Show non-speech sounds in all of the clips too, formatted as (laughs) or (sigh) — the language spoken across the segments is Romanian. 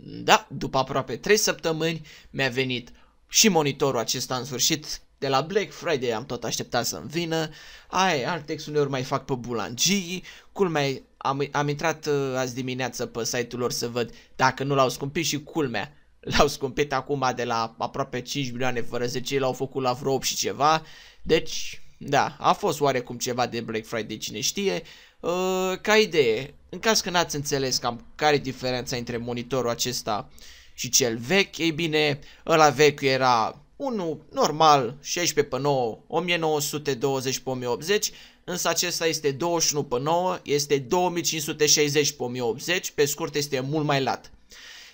Da, după aproape 3 săptămâni mi-a venit și monitorul acesta în sfârșit. De la Black Friday am tot așteptat să-mi vină. Ai, Artex uneori mai fac pe bulangii. Culmea, am, am intrat uh, azi dimineață pe site-ul lor să văd dacă nu l-au scumpit și culmea. (laughs) L-au scumpit acum de la aproape 5 milioane fără 10, l-au făcut la vreo 8 și ceva. Deci, da, a fost oarecum ceva de Black Friday, cine știe. Uh, ca idee, în caz că n-ați înțeles cam care e diferența între monitorul acesta și cel vechi, ei bine, ăla vechi era unul normal 16 pe 9 1920 pe 1080 însă acesta este 21 pe 9 este 2560 pe 1080 pe scurt este mult mai lat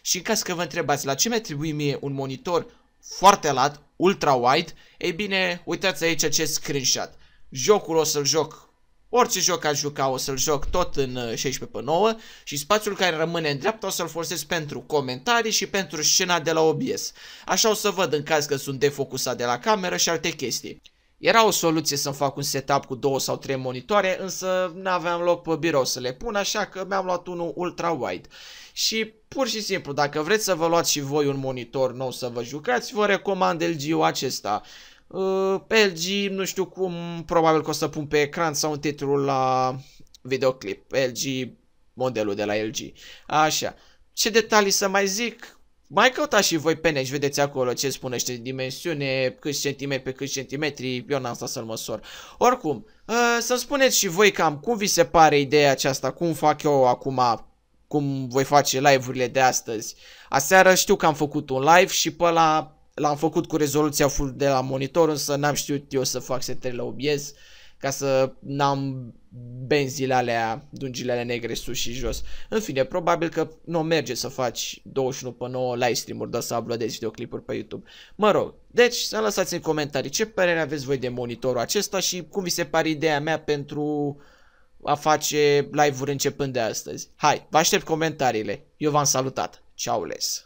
și în caz că vă întrebați la ce mi trebuit mie un monitor foarte lat, ultra wide, ei bine, uitați aici acest screenshot. Jocul o să-l joc Orice joc aș juca o să-l joc tot în 16 uh, pe 9 și spațiul care rămâne în dreapta o să-l folosesc pentru comentarii și pentru scena de la OBS. Așa o să văd în caz că sunt defocusat de la cameră și alte chestii. Era o soluție să-mi fac un setup cu două sau trei monitoare, însă n-aveam loc pe birou să le pun, așa că mi-am luat unul ultra-wide. Și pur și simplu, dacă vreți să vă luați și voi un monitor nou să vă jucați, vă recomand LG-ul acesta. Uh, LG, nu știu cum, probabil că o să pun pe ecran sau în titlul la videoclip. LG, modelul de la LG. Așa. Ce detalii să mai zic? Mai căutați și voi pe net vedeți acolo ce spune dimensiune, câți centimetri pe câți centimetri, eu n-am stat să-l măsor. Oricum, uh, să spuneți și voi cam cum vi se pare ideea aceasta, cum fac eu acum, cum voi face live-urile de astăzi. Aseară știu că am făcut un live și pe la L-am făcut cu rezoluția full de la monitor, însă n-am știut eu să fac setări la OBS ca să n-am benzile alea, dungile alea negre sus și jos. În fine, probabil că nu merge să faci 21 pe 9 live stream-uri, dar să uploadezi videoclipuri pe YouTube. Mă rog, deci să lăsați în comentarii ce părere aveți voi de monitorul acesta și cum vi se pare ideea mea pentru a face live-uri începând de astăzi. Hai, vă aștept comentariile. Eu v-am salutat. Ceau les!